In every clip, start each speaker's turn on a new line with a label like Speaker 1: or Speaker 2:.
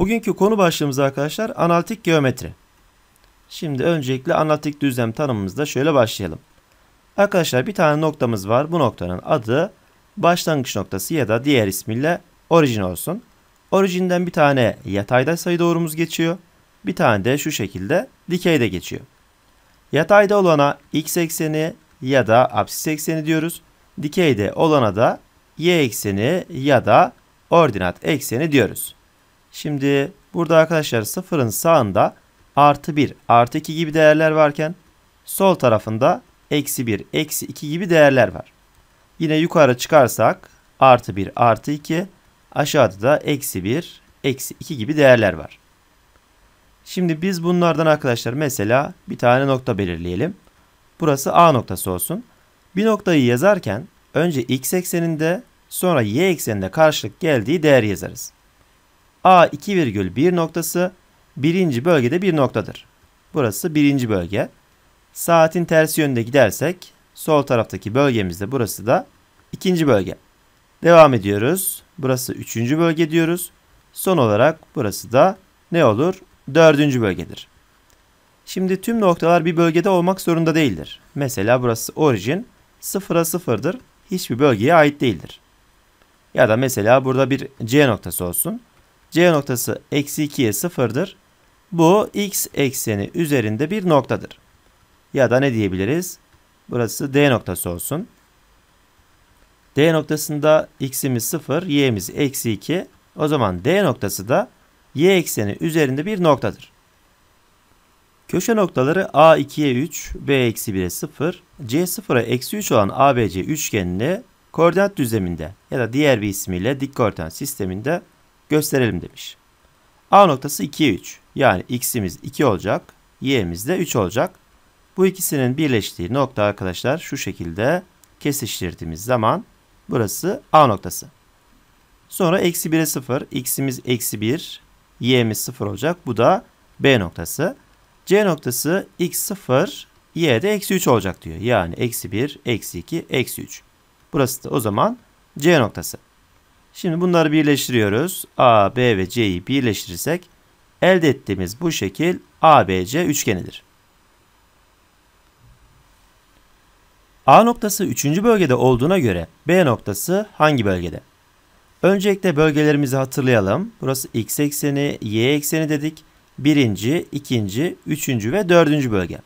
Speaker 1: Bugünkü konu başlığımız arkadaşlar analitik geometri. Şimdi öncelikle analitik düzlem tanımımızda şöyle başlayalım. Arkadaşlar bir tane noktamız var. Bu noktanın adı başlangıç noktası ya da diğer ismiyle orijin olsun. Orijinden bir tane yatayda sayı doğrumuz geçiyor. Bir tane de şu şekilde dikeyde geçiyor. Yatayda olana x ekseni ya da absis ekseni diyoruz. Dikeyde olana da y ekseni ya da ordinat ekseni diyoruz. Şimdi burada arkadaşlar sıfırın sağında artı 1, artı 2 gibi değerler varken sol tarafında eksi 1, eksi 2 gibi değerler var. Yine yukarı çıkarsak artı 1, artı 2 aşağıda da eksi 1, eksi 2 gibi değerler var. Şimdi biz bunlardan arkadaşlar mesela bir tane nokta belirleyelim. Burası A noktası olsun. Bir noktayı yazarken önce x ekseninde sonra y ekseninde karşılık geldiği değer yazarız. A 2,1 noktası birinci bölgede bir noktadır. Burası birinci bölge. Saatin tersi yönde gidersek sol taraftaki bölgemizde burası da ikinci bölge. Devam ediyoruz. Burası üçüncü bölge diyoruz. Son olarak burası da ne olur? Dördüncü bölgedir. Şimdi tüm noktalar bir bölgede olmak zorunda değildir. Mesela burası orijin sıfıra sıfırdır. Hiçbir bölgeye ait değildir. Ya da mesela burada bir C noktası olsun. C noktası eksi 2'ye sıfırdır. Bu x ekseni üzerinde bir noktadır. Ya da ne diyebiliriz? Burası D noktası olsun. D noktasında x'imiz 0, y'miz eksi 2. O zaman D noktası da y ekseni üzerinde bir noktadır. Köşe noktaları A 2'ye 3, B eksi 1'e 0, C 0'a eksi 3 olan ABC üçgenini koordinat düzleminde ya da diğer bir ismiyle koordinat sisteminde gösterelim demiş. A noktası 2, 3. Yani x'imiz 2 olacak. Y'miz de 3 olacak. Bu ikisinin birleştiği nokta arkadaşlar şu şekilde kesiştirdiğimiz zaman burası A noktası. Sonra eksi 1'e 0. X'imiz eksi 1. Y'miz 0 olacak. Bu da B noktası. C noktası x 0. Y de eksi 3 olacak diyor. Yani eksi 1, eksi 2, eksi 3. Burası da o zaman C noktası. Şimdi bunları birleştiriyoruz. A, B ve C'yi birleştirirsek elde ettiğimiz bu şekil ABC üçgenidir. A noktası 3. bölgede olduğuna göre B noktası hangi bölgede? Öncelikle bölgelerimizi hatırlayalım. Burası x ekseni, y ekseni dedik. Birinci, ikinci, üçüncü ve dördüncü bölge.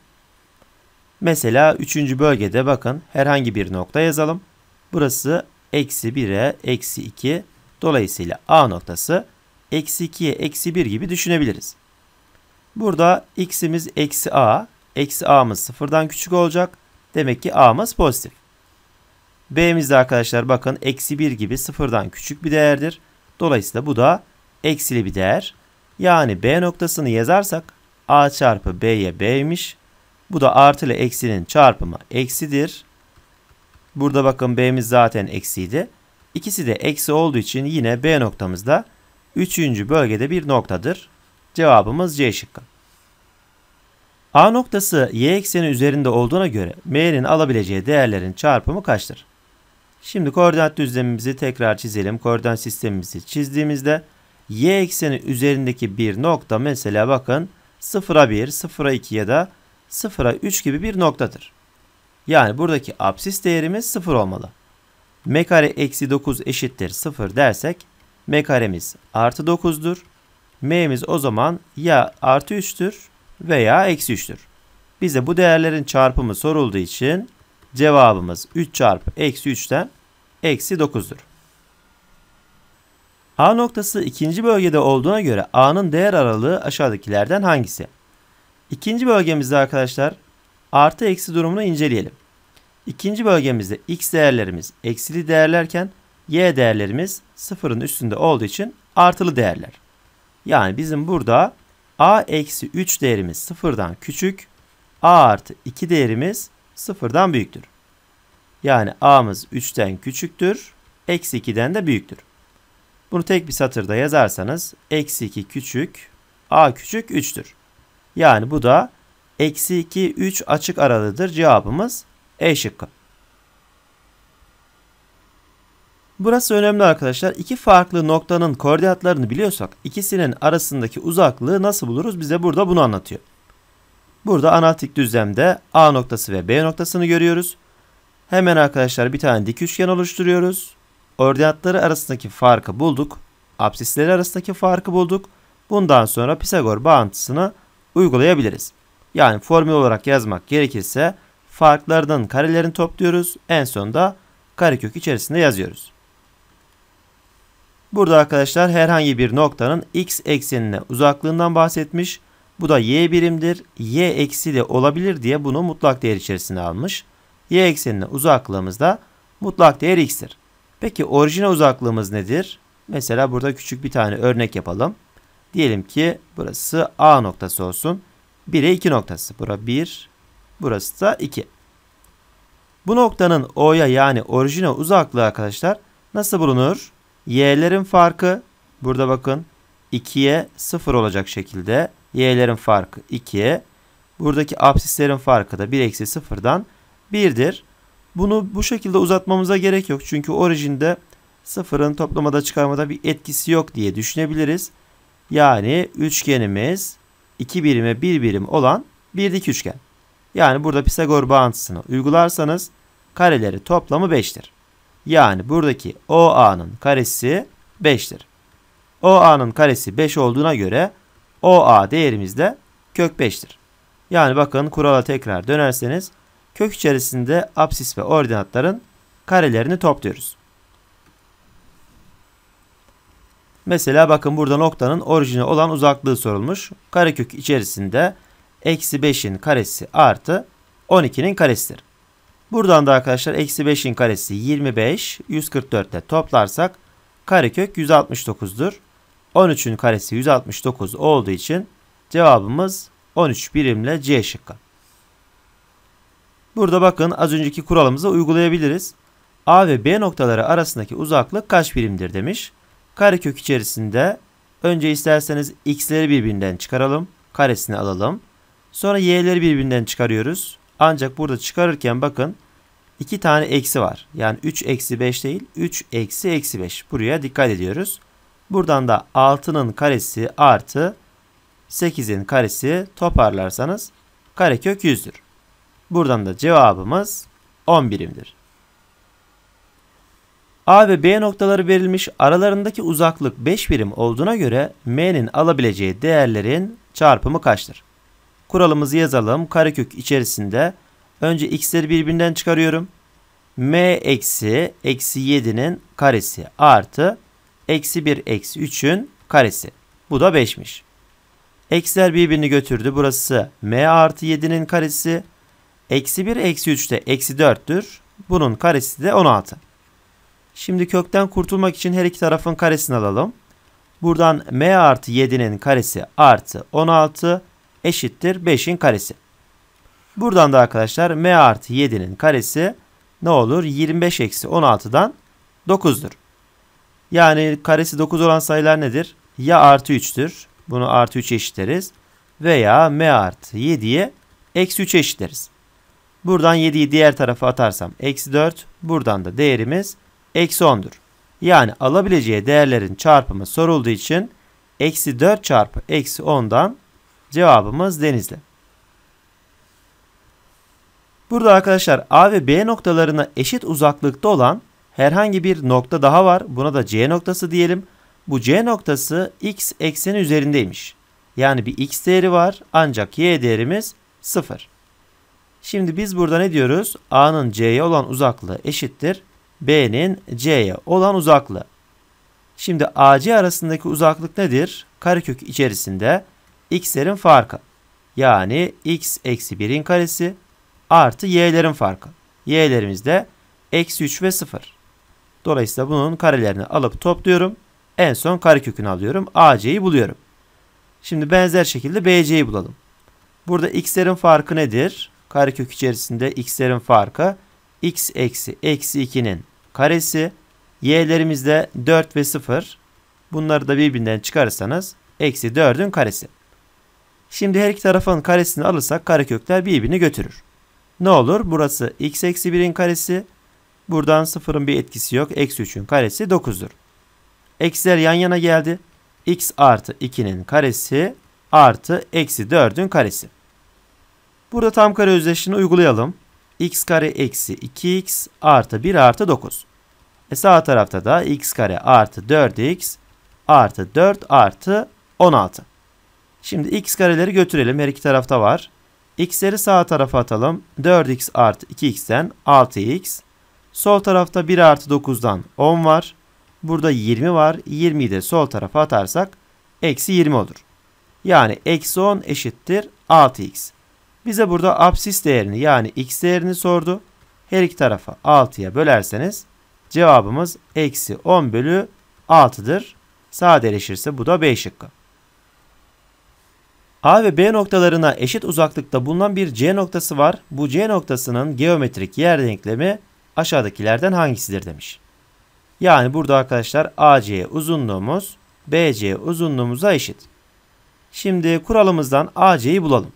Speaker 1: Mesela üçüncü bölgede bakın herhangi bir nokta yazalım. Burası eksi 1'e eksi 2. Dolayısıyla A noktası eksi 2'ye eksi 1 gibi düşünebiliriz. Burada x'imiz eksi A. Eksi A'mız sıfırdan küçük olacak. Demek ki A'mız pozitif. B'miz de arkadaşlar bakın eksi 1 gibi sıfırdan küçük bir değerdir. Dolayısıyla bu da eksili bir değer. Yani B noktasını yazarsak A çarpı B'ye B'ymiş. Bu da artı ile eksinin çarpımı eksidir. Burada bakın B'miz zaten eksiydi. İkisi de eksi olduğu için yine B noktamızda 3. bölgede bir noktadır. Cevabımız C şıkkı. A noktası y ekseni üzerinde olduğuna göre M'nin alabileceği değerlerin çarpımı kaçtır? Şimdi koordinat düzlemimizi tekrar çizelim. Koordinat sistemimizi çizdiğimizde y ekseni üzerindeki bir nokta mesela bakın 0'a 1, 0'a 2 ya da 0'a 3 gibi bir noktadır. Yani buradaki absis değerimiz 0 olmalı. m kare eksi 9 eşittir 0 dersek m karemiz artı 9'dur. m'miz o zaman ya artı 3'tür veya eksi 3'tür. Bize bu değerlerin çarpımı sorulduğu için cevabımız 3 çarpı eksi 3'ten eksi 9'dur. A noktası ikinci bölgede olduğuna göre A'nın değer aralığı aşağıdakilerden hangisi? İkinci bölgemizde arkadaşlar artı eksi durumunu inceleyelim. İkinci bölgemizde x değerlerimiz eksili değerlerken y değerlerimiz sıfırın üstünde olduğu için artılı değerler. Yani bizim burada a eksi 3 değerimiz sıfırdan küçük, a artı 2 değerimiz sıfırdan büyüktür. Yani a'mız 3'ten küçüktür, eksi 2'den de büyüktür. Bunu tek bir satırda yazarsanız eksi 2 küçük, a küçük 3'tür. Yani bu da Eksi 2, 3 açık aralıdır. Cevabımız E şıkkı. Burası önemli arkadaşlar. İki farklı noktanın koordinatlarını biliyorsak ikisinin arasındaki uzaklığı nasıl buluruz? Bize burada bunu anlatıyor. Burada analitik düzlemde A noktası ve B noktasını görüyoruz. Hemen arkadaşlar bir tane dik üçgen oluşturuyoruz. Ordinatları arasındaki farkı bulduk. Apsisleri arasındaki farkı bulduk. Bundan sonra Pisagor bağıntısını uygulayabiliriz. Yani formül olarak yazmak gerekirse farklardan karelerini topluyoruz. En sonunda karekök içerisinde yazıyoruz. Burada arkadaşlar herhangi bir noktanın x eksenine uzaklığından bahsetmiş. Bu da y birimdir. y eksi de olabilir diye bunu mutlak değer içerisine almış. y eksenine uzaklığımız da mutlak değer x'tir. Peki orijine uzaklığımız nedir? Mesela burada küçük bir tane örnek yapalım. Diyelim ki burası A noktası olsun. 1'e 2 noktası. Bura 1, burası da 2. Bu noktanın O'ya yani orijine uzaklığı arkadaşlar nasıl bulunur? Y'lerin farkı burada bakın 2'ye 0 olacak şekilde. Y'lerin farkı 2. Buradaki absislerin farkı da 1 eksi 0'dan 1'dir. Bunu bu şekilde uzatmamıza gerek yok. Çünkü orijinde sıfırın toplamada çıkarmada bir etkisi yok diye düşünebiliriz. Yani üçgenimiz 2 birime 1 bir birim olan bir dik üçgen. Yani burada Pisagor bağıntısını uygularsanız kareleri toplamı 5'tir. Yani buradaki OA'nın karesi 5'tir. OA'nın karesi 5 olduğuna göre OA değerimiz de kök 5'tir. Yani bakın kurala tekrar dönerseniz kök içerisinde apsis ve ordinatların karelerini topluyoruz. Mesela bakın burada noktanın orijine olan uzaklığı sorulmuş. Karekök içerisinde eksi 5'in karesi artı 12'nin karesidir. Buradan da arkadaşlar eksi 5'in karesi 25, 144 ile toplarsak karekök 169'dur. 13'ün karesi 169 olduğu için cevabımız 13 birimle C şıkkı. Burada bakın az önceki kuralımızı uygulayabiliriz. A ve B noktaları arasındaki uzaklık kaç birimdir demiş. Karekök içerisinde önce isterseniz x'leri birbirinden çıkaralım. Karesini alalım. Sonra y'leri birbirinden çıkarıyoruz. Ancak burada çıkarırken bakın 2 tane eksi var. Yani 3 eksi 5 değil 3 eksi eksi 5. Buraya dikkat ediyoruz. Buradan da 6'nın karesi artı 8'in karesi toparlarsanız karekök 100'dür. Buradan da cevabımız 10 birimdir. A ve B noktaları verilmiş aralarındaki uzaklık 5 birim olduğuna göre M'nin alabileceği değerlerin çarpımı kaçtır? Kuralımızı yazalım. Karekök içerisinde önce x'leri birbirinden çıkarıyorum. M eksi eksi 7'nin karesi artı eksi 1 eksi 3'ün karesi. Bu da 5'miş. Eksiler birbirini götürdü. Burası m artı 7'nin karesi. Eksi 1 eksi 3 de eksi 4'tür. Bunun karesi de 16. Şimdi kökten kurtulmak için her iki tarafın karesini alalım. Buradan m artı 7'nin karesi artı 16 eşittir 5'in karesi. Buradan da arkadaşlar m artı 7'nin karesi ne olur? 25 eksi 16'dan 9'dur. Yani karesi 9 olan sayılar nedir? Ya artı 3'tür. Bunu artı 3 eşitleriz. Veya m artı 7'ye eksi 3 eşitleriz. Buradan 7'yi diğer tarafa atarsam eksi 4. Buradan da değerimiz eksi 10'dur. Yani alabileceği değerlerin çarpımı sorulduğu için eksi 4 çarpı eksi 10'dan cevabımız denizli. Burada arkadaşlar A ve B noktalarına eşit uzaklıkta olan herhangi bir nokta daha var. Buna da C noktası diyelim. Bu C noktası x ekseni üzerindeymiş. Yani bir x değeri var ancak y değerimiz 0. Şimdi biz burada ne diyoruz? A'nın C'ye olan uzaklığı eşittir B'nin C'ye olan uzaklığı. Şimdi AC arasındaki uzaklık nedir? Karekök içerisinde x'lerin farkı. Yani x eksi 1'in karesi artı y'lerin farkı. Y'lerimiz de eksi 3 ve 0. Dolayısıyla bunun karelerini alıp topluyorum. En son karekökünü alıyorum. AC'yi buluyorum. Şimdi benzer şekilde BC'yi bulalım. Burada x'lerin farkı nedir? Karekök içerisinde x'lerin farkı x eksi eksi 2'nin karesi. Y'lerimiz de 4 ve 0. Bunları da birbirinden çıkarırsanız eksi 4'ün karesi. Şimdi her iki tarafın karesini alırsak karekökler birbirini götürür. Ne olur? Burası x eksi 1'in karesi. Buradan 0'ın bir etkisi yok. Eksi 3'ün karesi 9'dur. Eksiler yan yana geldi. x artı 2'nin karesi artı eksi 4'ün karesi. Burada tam kare özdeşliğini uygulayalım x kare eksi 2x artı 1 artı 9. E sağ tarafta da x kare artı 4x artı 4 artı 16. Şimdi x kareleri götürelim. Her iki tarafta var. x'leri sağ tarafa atalım. 4x artı 2x'ten 6x. Sol tarafta 1 artı 9'dan 10 var. Burada 20 var. 20'yi de sol tarafa atarsak eksi 20 olur. Yani eksi 10 eşittir 6x. Bize burada absis değerini yani x değerini sordu. Her iki tarafa 6'ya bölerseniz cevabımız eksi 10 bölü 6'dır. Sadeleşirse bu da B şıkkı. A ve B noktalarına eşit uzaklıkta bulunan bir C noktası var. Bu C noktasının geometrik yer denklemi aşağıdakilerden hangisidir demiş. Yani burada arkadaşlar AC uzunluğumuz BC uzunluğumuza eşit. Şimdi kuralımızdan AC'yi bulalım.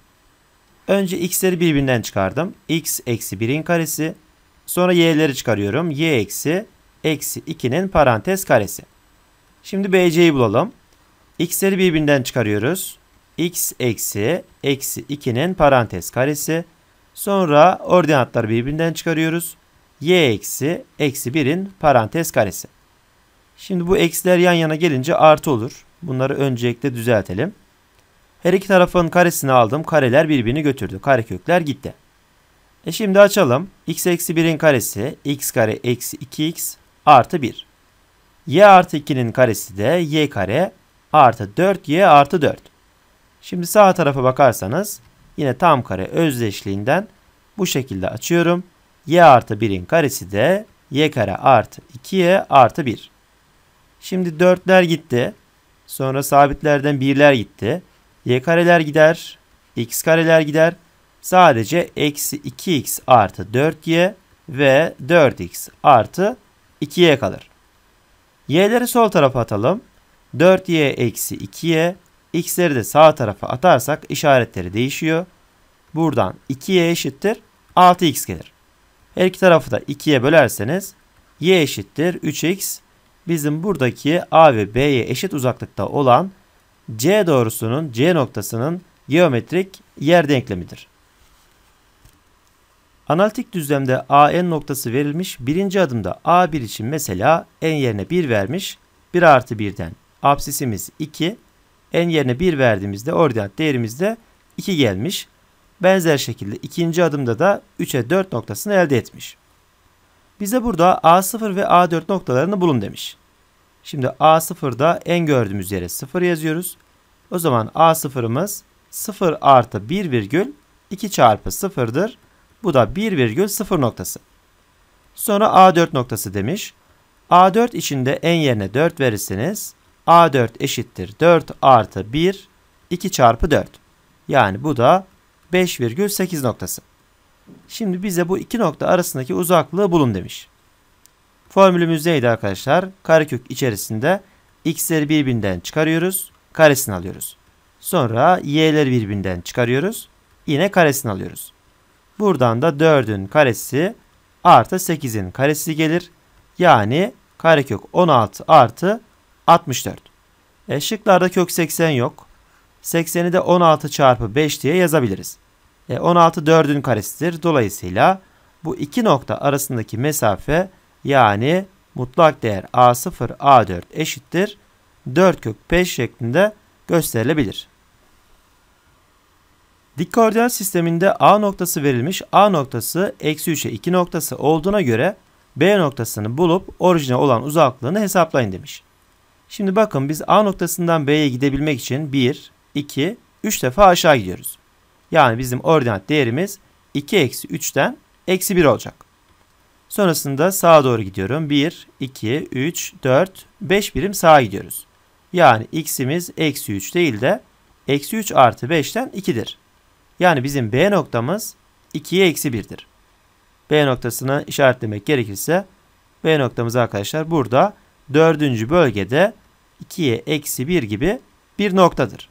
Speaker 1: Önce x'leri birbirinden çıkardım. x eksi 1'in karesi. Sonra y'leri çıkarıyorum. y eksi eksi 2'nin parantez karesi. Şimdi bc'yi bulalım. x'leri birbirinden çıkarıyoruz. x eksi eksi 2'nin parantez karesi. Sonra ordinatları birbirinden çıkarıyoruz. y eksi eksi 1'in parantez karesi. Şimdi bu eksiler yan yana gelince artı olur. Bunları öncelikle düzeltelim. Her iki tarafın karesini aldım. Kareler birbirini götürdü. Karekökler gitti. E şimdi açalım. x eksi 1'in karesi x kare eksi 2x artı 1. y artı 2'nin karesi de y kare artı 4y artı 4. Şimdi sağ tarafa bakarsanız yine tam kare özdeşliğinden bu şekilde açıyorum. y artı 1'in karesi de y kare artı 2y artı 1. Şimdi 4'ler gitti. Sonra sabitlerden 1'ler gitti y kareler gider, x kareler gider. Sadece eksi 2x artı 4y ve 4x artı 2y kalır. y'leri sol tarafa atalım. 4y eksi 2y x'leri de sağ tarafa atarsak işaretleri değişiyor. Buradan 2y eşittir 6x gelir. Her iki tarafı da 2'ye bölerseniz y eşittir 3x. Bizim buradaki a ve b'ye eşit uzaklıkta olan C doğrusunun C noktasının geometrik yer denklemidir. Analitik düzlemde AN noktası verilmiş. Birinci adımda A1 için mesela N yerine 1 vermiş. 1 artı 1'den absisimiz 2. N yerine 1 verdiğimizde ordinat değerimiz de 2 gelmiş. Benzer şekilde ikinci adımda da 3'e 4 noktasını elde etmiş. Bize burada A0 ve A4 noktalarını bulun demiş. Şimdi A0'da en gördüğümüz yere 0 yazıyoruz. O zaman A0'ımız 0 artı 1 virgül 2 çarpı 0'dır. Bu da 1 virgül 0 noktası. Sonra A4 noktası demiş. A4 içinde en yerine 4 verirseniz A4 eşittir 4 artı 1 2 çarpı 4. Yani bu da virgül 5,8 noktası. Şimdi bize bu iki nokta arasındaki uzaklığı bulun demiş. Formülümüz neydi arkadaşlar? Karekök içerisinde x'leri birbirinden çıkarıyoruz. Karesini alıyoruz. Sonra y'leri birbirinden çıkarıyoruz. Yine karesini alıyoruz. Buradan da 4'ün karesi artı 8'in karesi gelir. Yani karekök 16 artı 64. E şıklarda kök 80 yok. 80'i de 16 çarpı 5 diye yazabiliriz. E 16 4'ün karesidir. Dolayısıyla bu iki nokta arasındaki mesafe yani mutlak değer A0, A4 eşittir 4 kök 5 şeklinde gösterilebilir. Dik koordinat sisteminde A noktası verilmiş. A noktası eksi 3'e 2 noktası olduğuna göre B noktasını bulup orijine olan uzaklığını hesaplayın demiş. Şimdi bakın biz A noktasından B'ye gidebilmek için 1, 2, 3 defa aşağı gidiyoruz. Yani bizim ordinat değerimiz 2 eksi 3'ten eksi 1 olacak. Sonrasında sağa doğru gidiyorum. 1, 2, 3, 4, 5 birim sağa gidiyoruz. Yani x'imiz eksi 3 değil de eksi 3 artı 5'ten 2'dir. Yani bizim B noktamız 2'ye eksi 1'dir. B noktasını işaretlemek gerekirse B noktamız arkadaşlar burada dördüncü bölgede 2'ye eksi 1 gibi bir noktadır.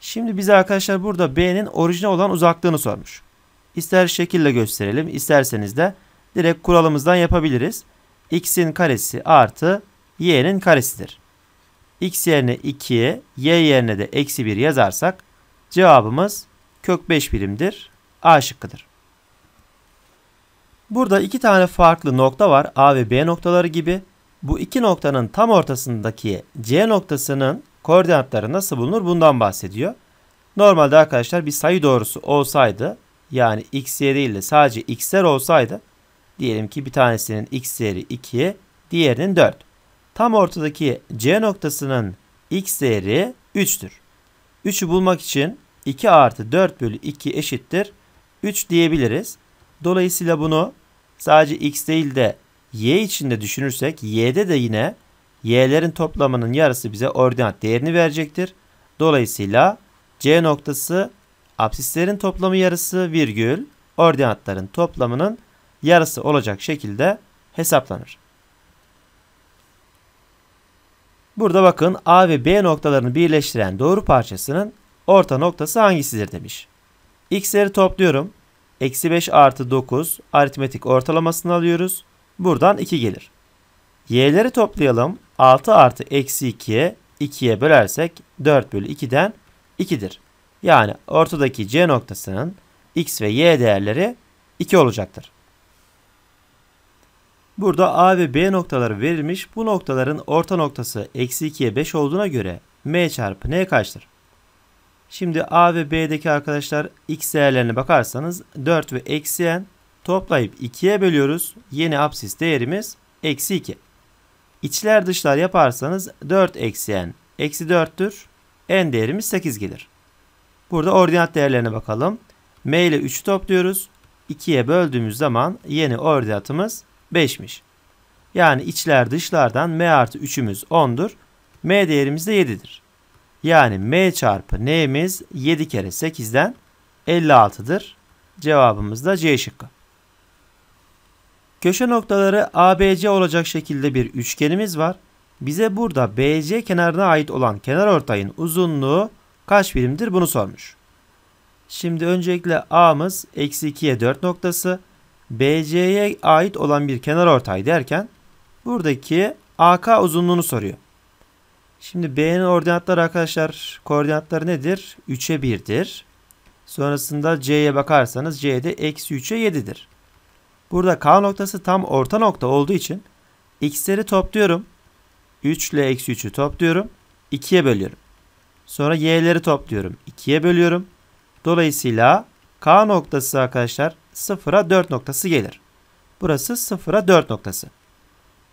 Speaker 1: Şimdi bize arkadaşlar burada B'nin orijine olan uzaklığını sormuş. İster şekille gösterelim isterseniz de direkt kuralımızdan yapabiliriz. x'in karesi artı y'nin karesidir. x yerine 2, y yerine de eksi 1 yazarsak cevabımız kök 5 birimdir. A şıkkıdır. Burada iki tane farklı nokta var. A ve B noktaları gibi. Bu iki noktanın tam ortasındaki C noktasının koordinatları nasıl bulunur bundan bahsediyor. Normalde arkadaşlar bir sayı doğrusu olsaydı yani x x'ye değil de sadece x'ler olsaydı Diyelim ki bir tanesinin x değeri 2, diğerinin 4. Tam ortadaki C noktasının x değeri 3'tür. 3'ü bulmak için 2 artı 4 bölü 2 eşittir 3 diyebiliriz. Dolayısıyla bunu sadece x değil de y içinde düşünürsek y'de de yine y'lerin toplamının yarısı bize ordinat değerini verecektir. Dolayısıyla C noktası absislerin toplamı yarısı virgül ordinatların toplamının yarısı olacak şekilde hesaplanır. Burada bakın A ve B noktalarını birleştiren doğru parçasının orta noktası hangisidir demiş. X'leri topluyorum. Eksi 5 artı 9 aritmetik ortalamasını alıyoruz. Buradan 2 gelir. Y'leri toplayalım. 6 artı eksi 2'ye 2'ye bölersek 4 bölü 2'den 2'dir. Yani ortadaki C noktasının X ve Y değerleri 2 olacaktır. Burada A ve B noktaları verilmiş. Bu noktaların orta noktası eksi 2'ye 5 olduğuna göre M çarpı N kaçtır? Şimdi A ve B'deki arkadaşlar x değerlerine bakarsanız 4 ve eksi n toplayıp 2'ye bölüyoruz. Yeni absis değerimiz eksi 2. İçler dışlar yaparsanız 4 eksi n eksi 4'tür. n değerimiz 8 gelir. Burada ordinat değerlerine bakalım. m ile 3'ü topluyoruz. 2'ye böldüğümüz zaman yeni ordinatımız 5'miş. Yani içler dışlardan m artı 3'ümüz 10'dur. m değerimiz de 7'dir. Yani m çarpı n'miz 7 kere 8'den 56'dır. Cevabımız da C şıkkı. Köşe noktaları ABC olacak şekilde bir üçgenimiz var. Bize burada BC kenarına ait olan kenar ortayın uzunluğu kaç birimdir bunu sormuş. Şimdi öncelikle A'mız eksi 2'ye 4 noktası. BC'ye ait olan bir kenar ortay derken buradaki AK uzunluğunu soruyor. Şimdi B'nin ordinatları arkadaşlar koordinatları nedir? 3'e 1'dir. Sonrasında C'ye bakarsanız C'de eksi 3'e 7'dir. Burada K noktası tam orta nokta olduğu için x'leri topluyorum. 3 ile eksi 3'ü topluyorum. 2'ye bölüyorum. Sonra y'leri topluyorum. 2'ye bölüyorum. Dolayısıyla K noktası arkadaşlar sıfıra 4 noktası gelir. Burası sıfıra 4 noktası.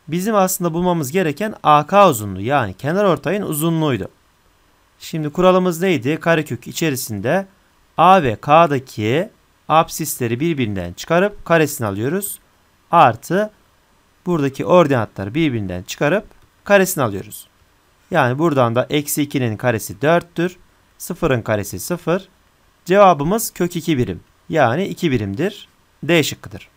Speaker 1: Bizim aslında bulmamız gereken AK uzunluğu yani kenar ortayın uzunluğuydu. Şimdi kuralımız neydi? Karekök içerisinde A ve K'daki absisleri birbirinden çıkarıp karesini alıyoruz. Artı buradaki ordinatları birbirinden çıkarıp karesini alıyoruz. Yani buradan da eksi 2'nin karesi 4'tür. 0'ın karesi 0. Cevabımız kök 2 birim. Yani iki birimdir. D şıkkıdır.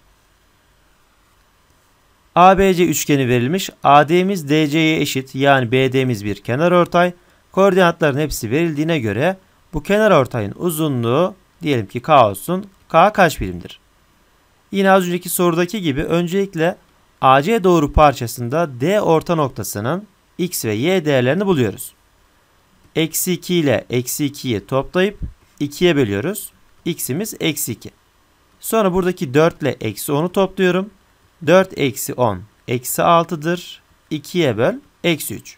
Speaker 1: ABC üçgeni verilmiş. AD'miz DC'ye eşit yani BD'miz bir kenar ortay. Koordinatların hepsi verildiğine göre bu kenar ortayın uzunluğu diyelim ki K olsun. K kaç birimdir? Yine az önceki sorudaki gibi öncelikle AC doğru parçasında D orta noktasının X ve Y değerlerini buluyoruz. Eksi 2 ile eksi 2'yi toplayıp 2'ye bölüyoruz x'imiz eksi 2. Sonra buradaki 4 ile eksi 10'u topluyorum. 4 eksi 10 eksi 6'dır. 2'ye böl eksi 3.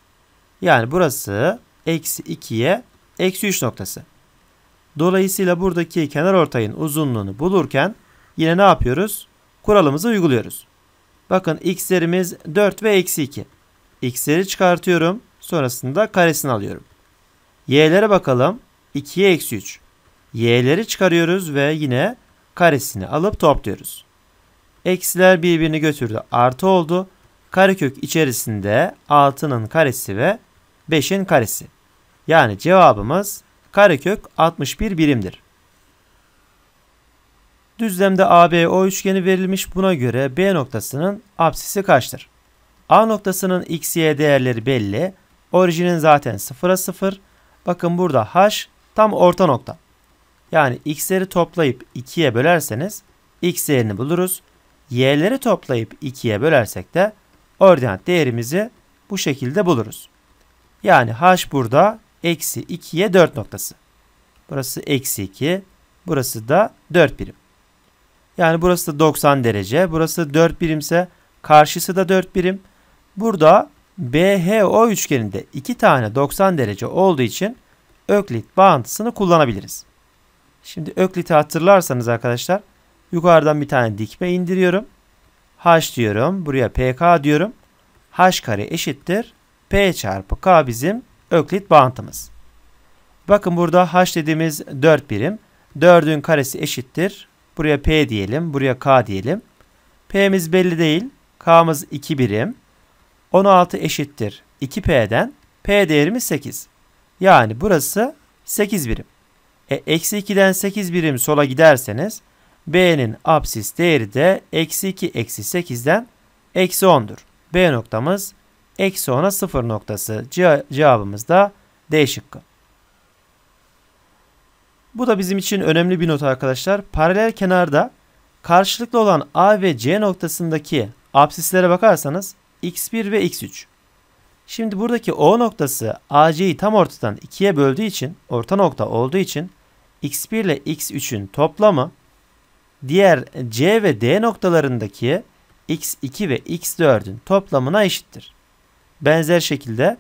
Speaker 1: Yani burası eksi 2'ye eksi 3 noktası. Dolayısıyla buradaki kenar ortayın uzunluğunu bulurken yine ne yapıyoruz? Kuralımızı uyguluyoruz. Bakın x'lerimiz 4 ve eksi 2. x'leri çıkartıyorum. Sonrasında karesini alıyorum. y'lere bakalım. 2'ye eksi 3 y'leri çıkarıyoruz ve yine karesini alıp topluyoruz. Eksiler birbirini götürdü. Artı oldu. Karekök içerisinde 6'nın karesi ve 5'in karesi. Yani cevabımız karekök 61 birimdir. Düzlemde ABO üçgeni verilmiş. Buna göre B noktasının apsisi kaçtır? A noktasının x, y değerleri belli. Orijinin zaten 0'a 0. Bakın burada h tam orta nokta. Yani x'leri toplayıp 2'ye bölerseniz x değerini buluruz. y'leri toplayıp 2'ye bölersek de ordinat değerimizi bu şekilde buluruz. Yani h burada eksi 2'ye 4 noktası. Burası eksi 2. Burası da 4 birim. Yani burası da 90 derece. Burası 4 birimse karşısı da 4 birim. Burada BHO üçgeninde 2 tane 90 derece olduğu için Öklit bağıntısını kullanabiliriz. Şimdi Öklit'i hatırlarsanız arkadaşlar yukarıdan bir tane dikme indiriyorum. H diyorum. Buraya PK diyorum. H kare eşittir. P çarpı K bizim Öklit bağıntımız. Bakın burada H dediğimiz 4 birim. 4'ün karesi eşittir. Buraya P diyelim. Buraya K diyelim. P'miz belli değil. K'mız 2 birim. 16 eşittir 2P'den. P değerimiz 8. Yani burası 8 birim. E, eksi 2'den 8 birim sola giderseniz B'nin absis değeri de eksi 2 eksi 8'den eksi 10'dur. B noktamız eksi 10'a 0 noktası. cevabımız da D şıkkı. Bu da bizim için önemli bir not arkadaşlar. Paralel kenarda karşılıklı olan A ve C noktasındaki absislere bakarsanız x1 ve x3. Şimdi buradaki O noktası AC'yi tam ortadan ikiye böldüğü için, orta nokta olduğu için x1 ile x3'ün toplamı diğer C ve D noktalarındaki x2 ve x4'ün toplamına eşittir. Benzer şekilde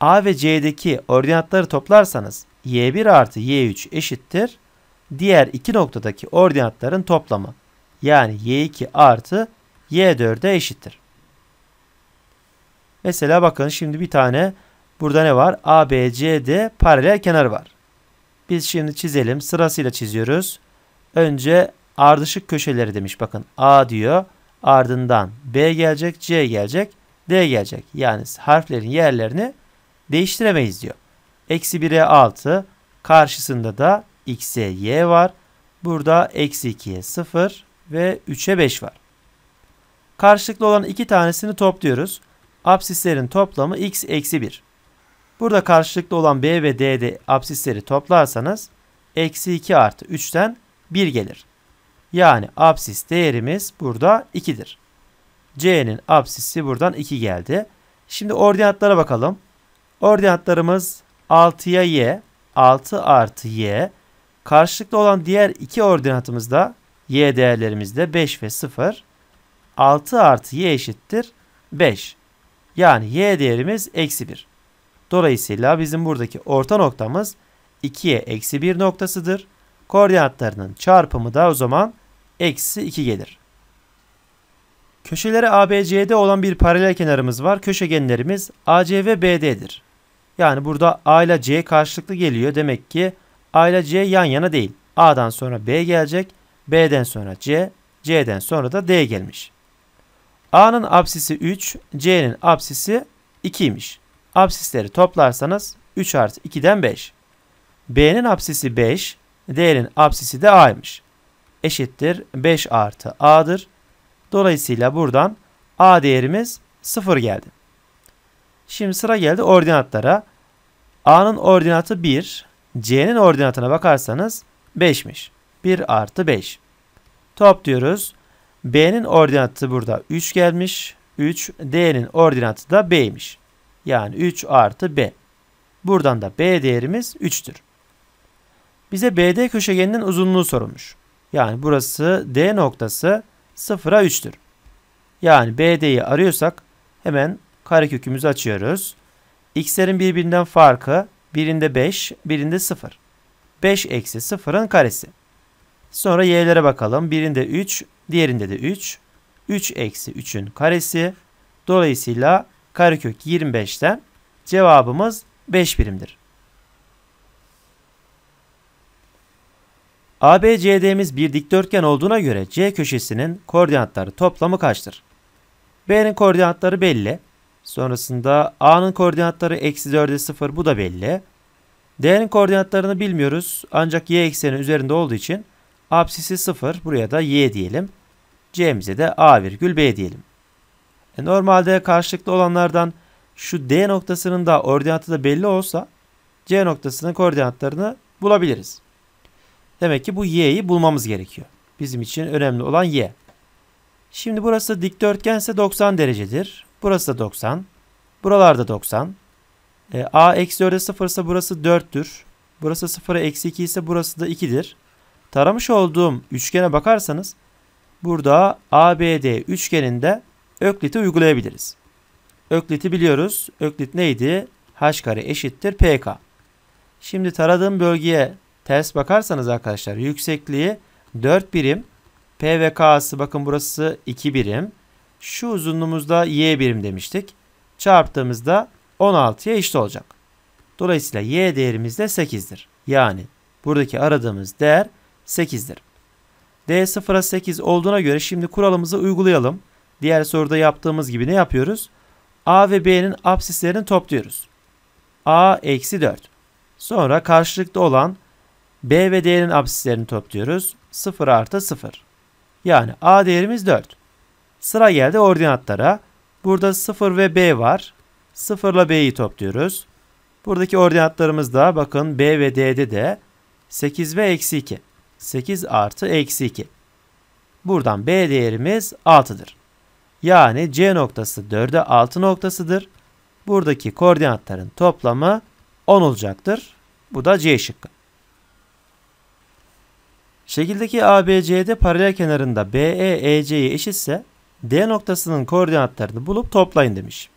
Speaker 1: A ve C'deki ordinatları toplarsanız y1 artı y3 eşittir. Diğer iki noktadaki ordinatların toplamı yani y2 artı y4'e eşittir. Mesela bakın şimdi bir tane burada ne var? ABCD paralel kenar var. Biz şimdi çizelim. Sırasıyla çiziyoruz. Önce ardışık köşeleri demiş. Bakın A diyor. Ardından B gelecek, C gelecek, D gelecek. Yani harflerin yerlerini değiştiremeyiz diyor. Eksi 1'e 6. Karşısında da X'e Y var. Burada eksi 2'ye 0 ve 3'e 5 var. Karşılıklı olan iki tanesini topluyoruz. Absislerin toplamı x eksi 1. Burada karşılıklı olan B ve D'de absisleri toplarsanız eksi 2 artı 3'ten 1 gelir. Yani absis değerimiz burada 2'dir. C'nin absisi buradan 2 geldi. Şimdi ordinatlara bakalım. Ordinatlarımız 6'ya y, 6 artı y. Karşılıklı olan diğer iki ordinatımız da y değerlerimiz de 5 ve 0. 6 artı y eşittir 5. Yani y değerimiz eksi 1. Dolayısıyla bizim buradaki orta noktamız 2'ye eksi 1 noktasıdır. Koordinatlarının çarpımı da o zaman eksi 2 gelir. Köşeleri ABCD olan bir paralel kenarımız var. Köşegenlerimiz AC ve BD'dir. Yani burada A ile C karşılıklı geliyor. Demek ki A ile C yan yana değil. A'dan sonra B gelecek. B'den sonra C. C'den sonra da D gelmiş. A'nın absisi 3, C'nin absisi 2'ymiş. Absisleri toplarsanız 3 artı 2'den 5. B'nin absisi 5, D'nin absisi de A'ymış. Eşittir 5 artı A'dır. Dolayısıyla buradan A değerimiz 0 geldi. Şimdi sıra geldi ordinatlara. A'nın ordinatı 1, C'nin ordinatına bakarsanız 5'miş. 1 artı 5. Top diyoruz. B'nin ordinatı burada 3 gelmiş. 3, D'nin ordinatı da B'ymiş. Yani 3 artı B. Buradan da B değerimiz 3'tür. Bize BD köşegeninin uzunluğu sorulmuş. Yani burası D noktası 0'a 3'tür. Yani BD'yi arıyorsak hemen karekökümüzü açıyoruz. X'lerin birbirinden farkı birinde 5, birinde 0. 5 eksi 0'ın karesi. Sonra y'lere bakalım. Birinde 3, diğerinde de 3. 3 eksi 3'ün karesi. Dolayısıyla karekök 25'ten cevabımız 5 birimdir. ABCD'miz bir dikdörtgen olduğuna göre C köşesinin koordinatları toplamı kaçtır? B'nin koordinatları belli. Sonrasında A'nın koordinatları eksi 4'e 0 bu da belli. D'nin koordinatlarını bilmiyoruz ancak y ekseni üzerinde olduğu için apsisi 0 buraya da y diyelim. C'mize de A virgül B diyelim. E, normalde karşılıklı olanlardan şu D noktasının da ordinatı da belli olsa C noktasının koordinatlarını bulabiliriz. Demek ki bu Y'yi bulmamız gerekiyor. Bizim için önemli olan Y. Şimdi burası dikdörtgense 90 derecedir. Burası da 90. Buralarda 90. E, A eksi 4'e 0 ise burası 4'tür. Burası 0'a eksi 2 ise burası da 2'dir. Taramış olduğum üçgene bakarsanız burada ABD üçgeninde Öklit'i uygulayabiliriz. Öklit'i biliyoruz. Öklit neydi? h kare eşittir pk. Şimdi taradığım bölgeye ters bakarsanız arkadaşlar yüksekliği 4 birim. P ve K'sı bakın burası 2 birim. Şu uzunluğumuzda y birim demiştik. Çarptığımızda 16'ya eşit olacak. Dolayısıyla y değerimiz de 8'dir. Yani buradaki aradığımız değer 8'dir. D 0'a 8 olduğuna göre şimdi kuralımızı uygulayalım. Diğer soruda yaptığımız gibi ne yapıyoruz? A ve B'nin apsislerini topluyoruz. A eksi 4. Sonra karşılıklı olan B ve D'nin apsislerini topluyoruz. 0 artı 0. Yani A değerimiz 4. Sıra geldi ordinatlara. Burada 0 ve B var. 0 ile B'yi topluyoruz. Buradaki ordinatlarımız da bakın B ve D'de de 8 ve eksi 2. 8 artı eksi 2. Buradan B değerimiz 6'dır. Yani C noktası 4'e 6 noktasıdır. Buradaki koordinatların toplamı 10 olacaktır. Bu da C şıkkı. Şekildeki ABCD paralel kenarında BE EC'ye eşitse D noktasının koordinatlarını bulup toplayın demiş.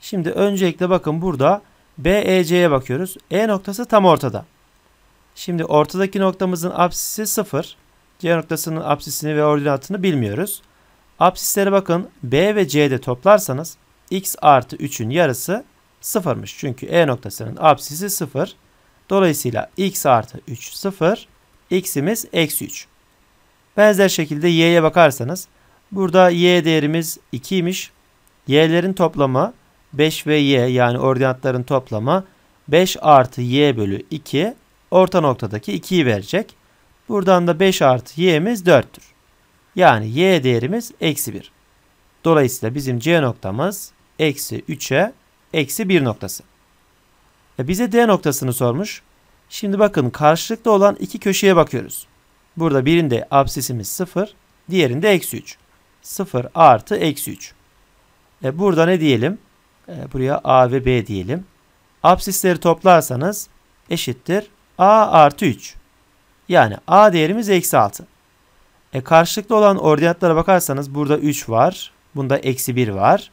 Speaker 1: Şimdi öncelikle bakın burada BEC'ye bakıyoruz. E noktası tam ortada. Şimdi ortadaki noktamızın apsisi 0. C noktasının apsisini ve ordinatını bilmiyoruz. Absisleri bakın B ve C'de toplarsanız x artı 3'ün yarısı sıfırmış Çünkü E noktasının apsisi sıfır, Dolayısıyla x artı 3 sıfır, X'imiz eksi 3. Benzer şekilde y'ye bakarsanız burada y değerimiz 2 2'ymiş. Y'lerin toplamı 5 ve y yani ordinatların toplamı 5 artı y bölü 2 orta noktadaki 2'yi verecek. Buradan da 5 artı y'miz 4'tür. Yani y değerimiz eksi 1. Dolayısıyla bizim c noktamız eksi 3'e eksi 1 noktası. E bize d noktasını sormuş. Şimdi bakın karşılıklı olan iki köşeye bakıyoruz. Burada birinde absisimiz 0, diğerinde eksi 3. 0 artı eksi 3. E burada ne diyelim? E buraya a ve b diyelim. Absisleri toplarsanız eşittir a artı 3. Yani a değerimiz eksi 6. E karşılıklı olan ordinatlara bakarsanız burada 3 var. Bunda eksi 1 var.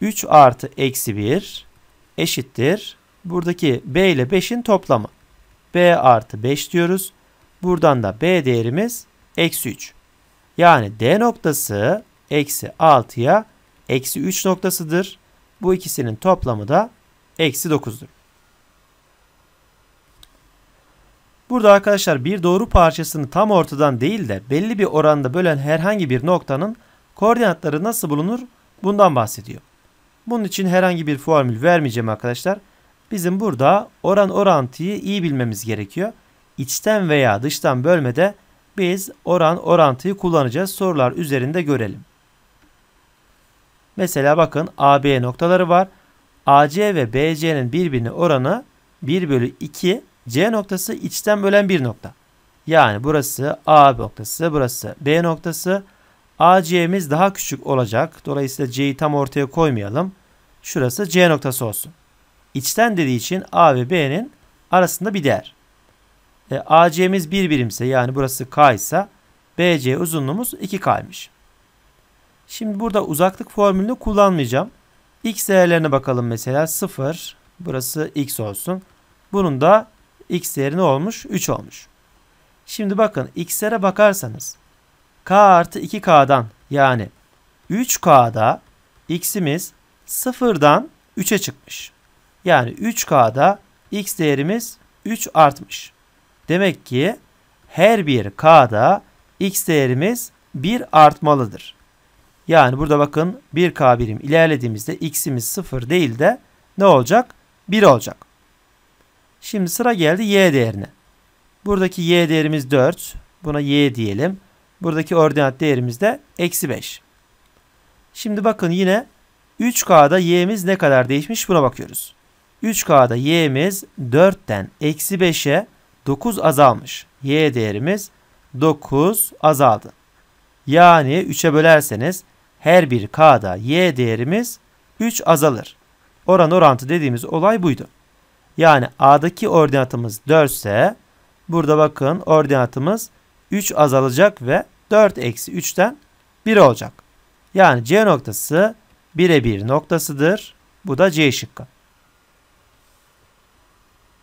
Speaker 1: 3 artı eksi 1 eşittir. Buradaki b ile 5'in toplamı. b artı 5 diyoruz. Buradan da b değerimiz eksi 3. Yani d noktası eksi 6'ya eksi 3 noktasıdır. Bu ikisinin toplamı da eksi 9'dur. Burada arkadaşlar bir doğru parçasını tam ortadan değil de belli bir oranda bölen herhangi bir noktanın koordinatları nasıl bulunur bundan bahsediyor. Bunun için herhangi bir formül vermeyeceğim arkadaşlar. Bizim burada oran orantıyı iyi bilmemiz gerekiyor. İçten veya dıştan bölmede biz oran orantıyı kullanacağız. Sorular üzerinde görelim. Mesela bakın AB noktaları var. AC ve BC'nin birbirine oranı 1 bölü 2 C noktası içten bölen bir nokta. Yani burası A noktası, burası B noktası. AC'miz daha küçük olacak. Dolayısıyla C'yi tam ortaya koymayalım. Şurası C noktası olsun. İçten dediği için A ve B'nin arasında bir değer. E, AC'miz bir birimse yani burası K ise BC uzunluğumuz 2K'ymış. Şimdi burada uzaklık formülünü kullanmayacağım. X değerlerine bakalım mesela 0 burası X olsun. Bunun da x değeri ne olmuş? 3 olmuş. Şimdi bakın x'lere bakarsanız k artı 2k'dan yani 3k'da x'imiz 0'dan 3'e çıkmış. Yani 3k'da x değerimiz 3 artmış. Demek ki her bir k'da x değerimiz 1 artmalıdır. Yani burada bakın 1k birim ilerlediğimizde x'imiz 0 değil de ne olacak? 1 olacak. Şimdi sıra geldi y değerine. Buradaki y değerimiz 4. Buna y diyelim. Buradaki ordinat değerimiz de eksi 5. Şimdi bakın yine 3K'da y'miz ne kadar değişmiş buna bakıyoruz. 3K'da y'miz 4'ten eksi 5'e 9 azalmış. Y değerimiz 9 azaldı. Yani 3'e bölerseniz her bir K'da y değerimiz 3 azalır. Oran orantı dediğimiz olay buydu. Yani A'daki ordinatımız 4 ise burada bakın ordinatımız 3 azalacak ve 4 eksi 3'ten 1 olacak. Yani C noktası 1'e 1 noktasıdır. Bu da C şıkkı.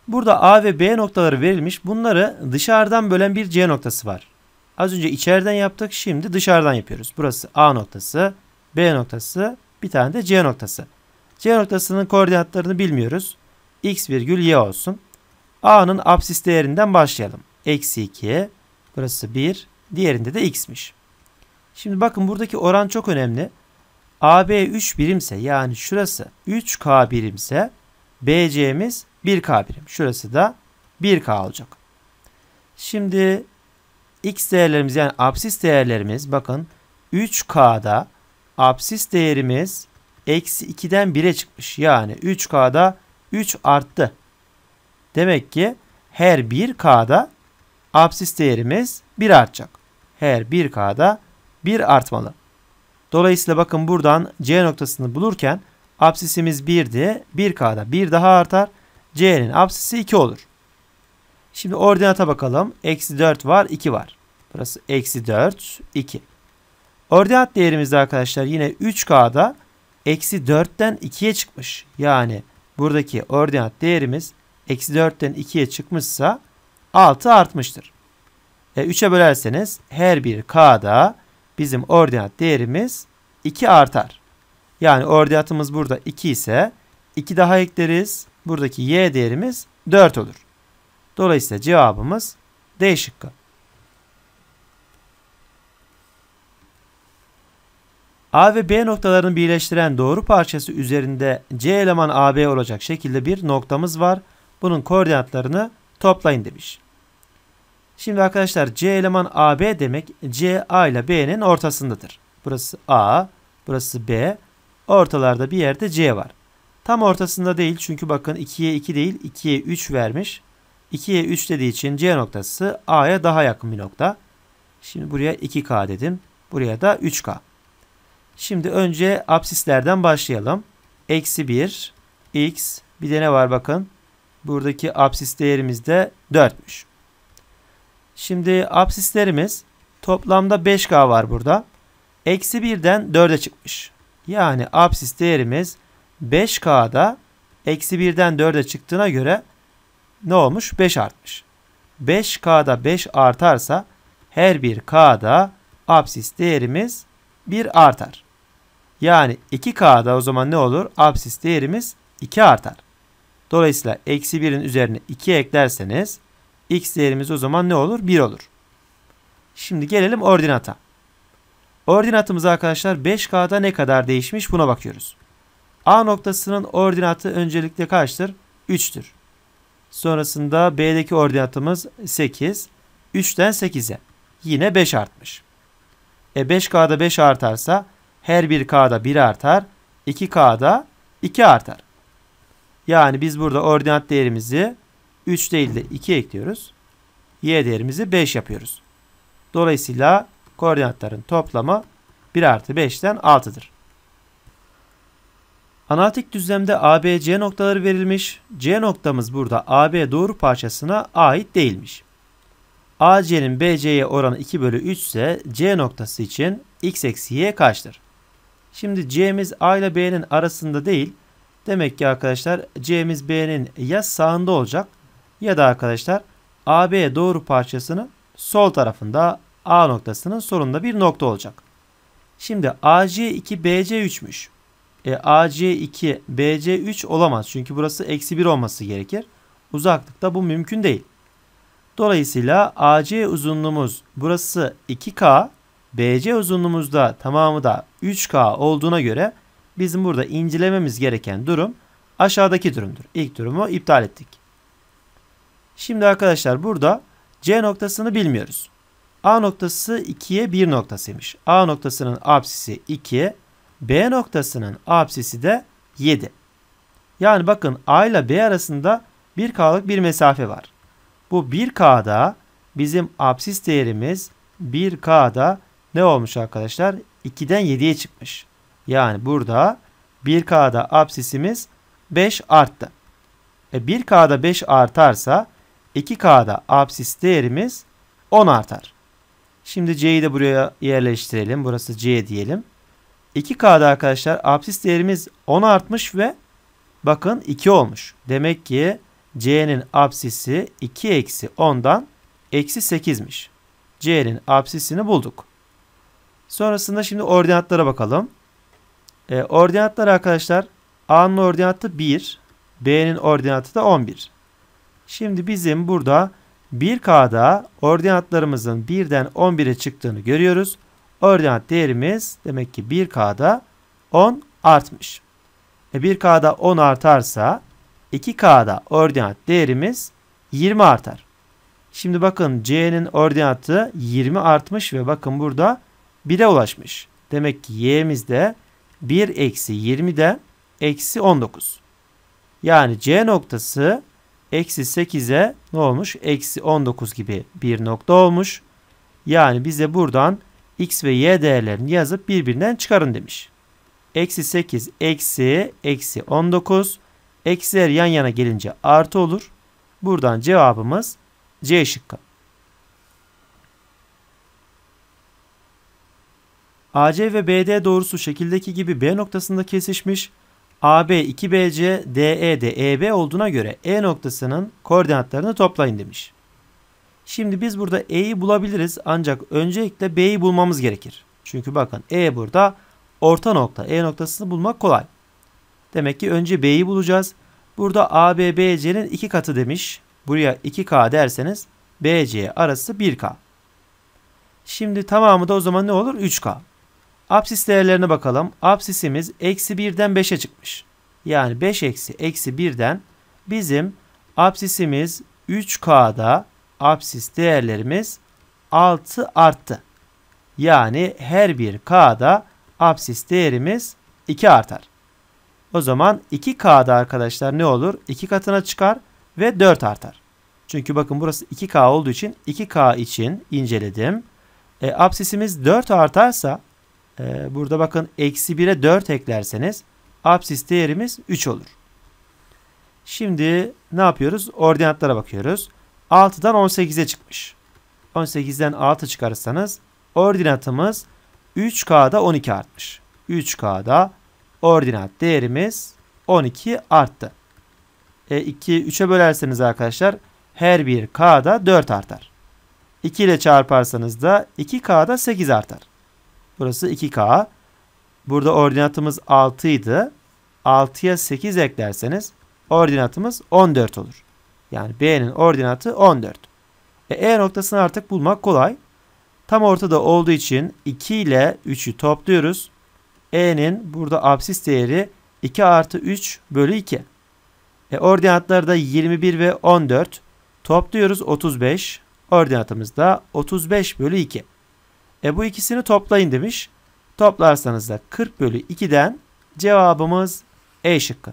Speaker 1: Burada A ve B noktaları verilmiş. Bunları dışarıdan bölen bir C noktası var. Az önce içeriden yaptık. Şimdi dışarıdan yapıyoruz. Burası A noktası, B noktası, bir tane de C noktası. C noktasının koordinatlarını bilmiyoruz x virgül y olsun. A'nın absis değerinden başlayalım. Eksi 2. Burası 1. Diğerinde de x'miş. Şimdi bakın buradaki oran çok önemli. AB 3 birimse yani şurası 3K birimse BC'miz 1K birim. Şurası da 1K olacak. Şimdi x değerlerimiz yani absis değerlerimiz bakın 3K'da absis değerimiz eksi 2'den 1'e çıkmış. Yani 3K'da 3 arttı. Demek ki her 1K'da absis değerimiz 1 artacak. Her 1K'da 1 artmalı. Dolayısıyla bakın buradan C noktasını bulurken absisimiz 1'di. 1K'da 1 daha artar. C'nin absisi 2 olur. Şimdi ordinata bakalım. Eksi 4 var 2 var. Burası eksi 4 2. Ordinat değerimizde arkadaşlar yine 3K'da eksi 4'ten 2'ye çıkmış. Yani buradaki ordinat değerimiz eksi 4'ten 2'ye çıkmışsa 6 artmıştır. E, 3'e bölerseniz her bir k'da bizim ordinat değerimiz 2 artar. Yani ordinatımız burada 2 ise 2 daha ekleriz. Buradaki y değerimiz 4 olur. Dolayısıyla cevabımız D şıkkı. A ve B noktalarını birleştiren doğru parçası üzerinde C eleman AB olacak şekilde bir noktamız var. Bunun koordinatlarını toplayın demiş. Şimdi arkadaşlar C eleman AB demek C A ile B'nin ortasındadır. Burası A, burası B. Ortalarda bir yerde C var. Tam ortasında değil çünkü bakın 2'ye 2 değil 2'ye 3 vermiş. 2'ye 3 dediği için C noktası A'ya daha yakın bir nokta. Şimdi buraya 2K dedim. Buraya da 3K. Şimdi önce absislerden başlayalım. Eksi 1, x, bir de ne var bakın. Buradaki absis değerimiz de 4'müş. Şimdi absislerimiz toplamda 5K var burada. Eksi 1'den 4'e çıkmış. Yani absis değerimiz 5K'da eksi 1'den 4'e çıktığına göre ne olmuş? 5 artmış. 5K'da 5 artarsa her bir K'da absis değerimiz 1 artar. Yani 2K'da o zaman ne olur? Absis değerimiz 2 artar. Dolayısıyla eksi 1'in üzerine 2 eklerseniz x değerimiz o zaman ne olur? 1 olur. Şimdi gelelim ordinata. Ordinatımız arkadaşlar 5K'da ne kadar değişmiş buna bakıyoruz. A noktasının ordinatı öncelikle kaçtır? 3'tür. Sonrasında B'deki ordinatımız 8. 3'ten 8'e. Yine 5 artmış. E 5K'da 5 artarsa her bir K'da 1 artar. 2K'da 2 artar. Yani biz burada ordinat değerimizi 3 değil de 2 ekliyoruz. Y değerimizi 5 yapıyoruz. Dolayısıyla koordinatların toplamı 1 artı 5'ten 6'dır. Analitik düzlemde ABC noktaları verilmiş. C noktamız burada AB doğru parçasına ait değilmiş. AC'nin BC'ye oranı 2 bölü 3 ise C noktası için x eksi y kaçtır? Şimdi C'miz A ile B'nin arasında değil. Demek ki arkadaşlar C'miz B'nin ya sağında olacak ya da arkadaşlar AB doğru parçasının sol tarafında A noktasının sonunda bir nokta olacak. Şimdi AC2 BC3'müş. E, AC2 BC3 olamaz. Çünkü burası eksi 1 olması gerekir. Uzaklıkta bu mümkün değil. Dolayısıyla AC uzunluğumuz burası 2K BC uzunluğumuzda tamamı da 3K olduğuna göre bizim burada incelememiz gereken durum aşağıdaki durumdur. İlk durumu iptal ettik. Şimdi arkadaşlar burada C noktasını bilmiyoruz. A noktası 2'ye 1 noktasıymış. A noktasının apsisi 2, B noktasının apsisi de 7. Yani bakın A ile B arasında 1K'lık bir mesafe var. Bu 1K'da bizim apsis değerimiz 1K'da ne olmuş arkadaşlar? 2'den 7'ye çıkmış. Yani burada 1K'da absisimiz 5 arttı. E 1K'da 5 artarsa 2K'da absis değerimiz 10 artar. Şimdi C'yi de buraya yerleştirelim. Burası C diyelim. 2K'da arkadaşlar absis değerimiz 10 artmış ve bakın 2 olmuş. Demek ki C'nin absisi 2 eksi 10'dan eksi 8'miş. C'nin absisini bulduk. Sonrasında şimdi ordinatlara bakalım. E, ordinatlar arkadaşlar A'nın ordinatı 1. B'nin ordinatı da 11. Şimdi bizim burada 1K'da ordinatlarımızın 1'den 11'e çıktığını görüyoruz. Ordinat değerimiz demek ki 1K'da 10 artmış. E 1K'da 10 artarsa 2K'da ordinat değerimiz 20 artar. Şimdi bakın C'nin ordinatı 20 artmış ve bakın burada 1'e ulaşmış. Demek ki y'miz de 1 eksi 20'den eksi 19. Yani C noktası eksi 8'e ne olmuş? Eksi 19 gibi bir nokta olmuş. Yani bize buradan x ve y değerlerini yazıp birbirinden çıkarın demiş. Eksi 8 eksi eksi 19. Eksiler yan yana gelince artı olur. Buradan cevabımız C şıkkı. AC ve BD doğrusu şekildeki gibi B noktasında kesişmiş. AB 2BC, e DE de EB olduğuna göre E noktasının koordinatlarını toplayın demiş. Şimdi biz burada E'yi bulabiliriz ancak öncelikle B'yi bulmamız gerekir. Çünkü bakın E burada orta nokta. E noktasını bulmak kolay. Demek ki önce B'yi bulacağız. Burada AB BC'nin 2 katı demiş. Buraya 2K derseniz BC arası 1K. Şimdi tamamı da o zaman ne olur? 3K. Apsis değerlerine bakalım. Apsisimiz eksi 1'den 5'e çıkmış. Yani 5 eksi eksi 1'den bizim apsisimiz 3K'da apsis değerlerimiz 6 arttı. Yani her bir K'da apsis değerimiz 2 artar. O zaman 2K'da arkadaşlar ne olur? 2 katına çıkar ve 4 artar. Çünkü bakın burası 2K olduğu için 2K için inceledim. E, apsisimiz 4 artarsa ee, burada bakın eksi 1'e 4 eklerseniz absis değerimiz 3 olur. Şimdi ne yapıyoruz? Ordinatlara bakıyoruz. 6'dan 18'e çıkmış. 18'den 6 çıkarırsanız ordinatımız 3K'da 12 artmış. 3K'da ordinat değerimiz 12 arttı. E, 2'yi 3'e bölerseniz arkadaşlar her bir K'da 4 artar. 2 ile çarparsanız da 2K'da 8 artar. Burası 2K. Burada ordinatımız 6 idi. 6'ya 8 eklerseniz ordinatımız 14 olur. Yani B'nin ordinatı 14. E, e noktasını artık bulmak kolay. Tam ortada olduğu için 2 ile 3'ü topluyoruz. E'nin burada absis değeri 2 artı 3 bölü 2. E, ordinatları da 21 ve 14. Topluyoruz 35. Ordinatımız da 35 bölü 2. E bu ikisini toplayın demiş. Toplarsanız da 40 bölü 2'den cevabımız E şıkkı.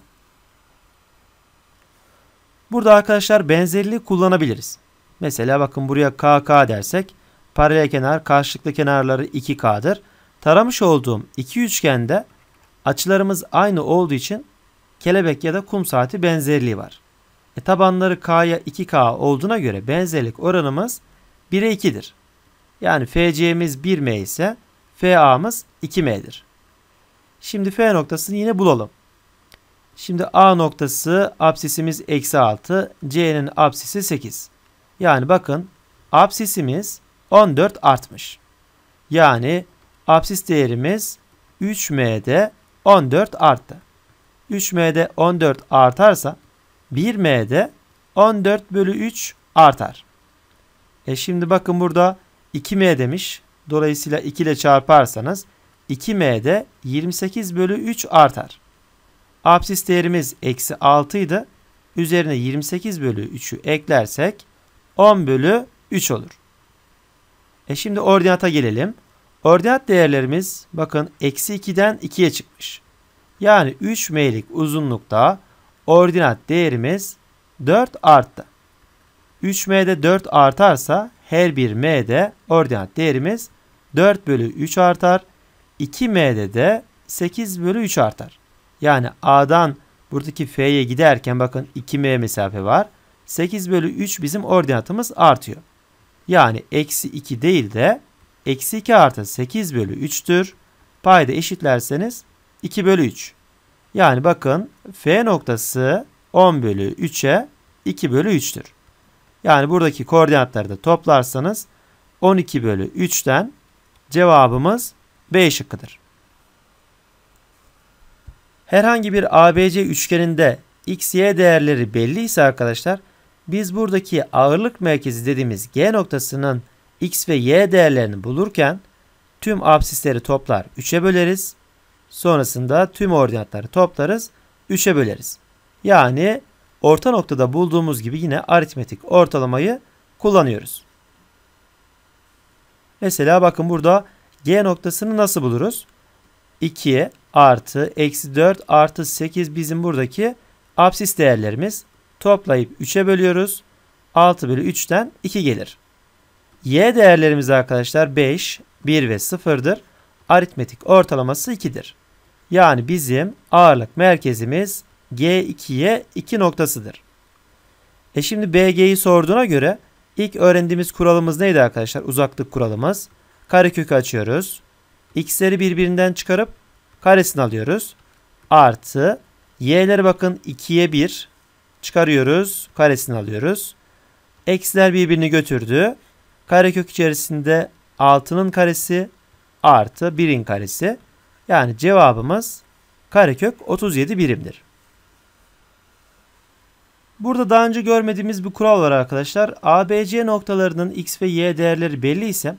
Speaker 1: Burada arkadaşlar benzerliği kullanabiliriz. Mesela bakın buraya KK dersek paralel kenar karşılıklı kenarları 2K'dır. Taramış olduğum iki üçgende açılarımız aynı olduğu için kelebek ya da kum saati benzerliği var. E tabanları K'ya 2K olduğuna göre benzerlik oranımız 1'e 2'dir. Yani FC'miz 1M ise FA'mız 2M'dir. Şimdi F noktasını yine bulalım. Şimdi A noktası absisimiz eksi 6. C'nin absisi 8. Yani bakın absisimiz 14 artmış. Yani absis değerimiz 3M'de 14 arttı. 3M'de 14 artarsa 1M'de 14 bölü 3 artar. E şimdi bakın burada 2m demiş. Dolayısıyla 2 ile çarparsanız 2m'de 28 bölü 3 artar. Apsis değerimiz eksi 6 idi. Üzerine 28 bölü 3'ü eklersek 10 bölü 3 olur. E şimdi ordinata gelelim. Ordinat değerlerimiz bakın eksi 2'den 2'ye çıkmış. Yani 3 m'lik uzunlukta ordinat değerimiz 4 arttı. 3m'de 4 artarsa her bir m'de ordinat değerimiz 4 bölü 3 artar. 2 m'de de 8 bölü 3 artar. Yani A'dan buradaki F'ye giderken bakın 2M mesafe var. 8 bölü 3 bizim ordinatımız artıyor. Yani eksi 2 değil de eksi 2 artı 8 bölü 3'tür. Payda eşitlerseniz 2 bölü 3. Yani bakın F noktası 10 bölü 3'e 2 bölü 3'tür. Yani buradaki koordinatları da toplarsanız 12 bölü 3'ten cevabımız B şıkkıdır. Herhangi bir ABC üçgeninde x, y değerleri belli ise arkadaşlar biz buradaki ağırlık merkezi dediğimiz G noktasının x ve y değerlerini bulurken tüm absisleri toplar 3'e böleriz. Sonrasında tüm ordinatları toplarız 3'e böleriz. Yani orta noktada bulduğumuz gibi yine aritmetik ortalamayı kullanıyoruz. Mesela bakın burada G noktasını nasıl buluruz? 2 artı eksi 4 artı 8 bizim buradaki absis değerlerimiz. Toplayıp 3'e bölüyoruz. 6 bölü 3'ten 2 gelir. Y değerlerimiz arkadaşlar 5, 1 ve 0'dır. Aritmetik ortalaması 2'dir. Yani bizim ağırlık merkezimiz G2'ye 2 noktasıdır. E şimdi BG'yi sorduğuna göre ilk öğrendiğimiz kuralımız neydi arkadaşlar? Uzaklık kuralımız. Karekök açıyoruz. X'leri birbirinden çıkarıp karesini alıyoruz. Artı y'lere bakın 2'ye 1 çıkarıyoruz. Karesini alıyoruz. Eksiler birbirini götürdü. Karekök içerisinde 6'nın karesi artı 1'in karesi. Yani cevabımız karekök 37 birimdir. Burada daha önce görmediğimiz bir kural var arkadaşlar. ABC noktalarının x ve y değerleri belli ise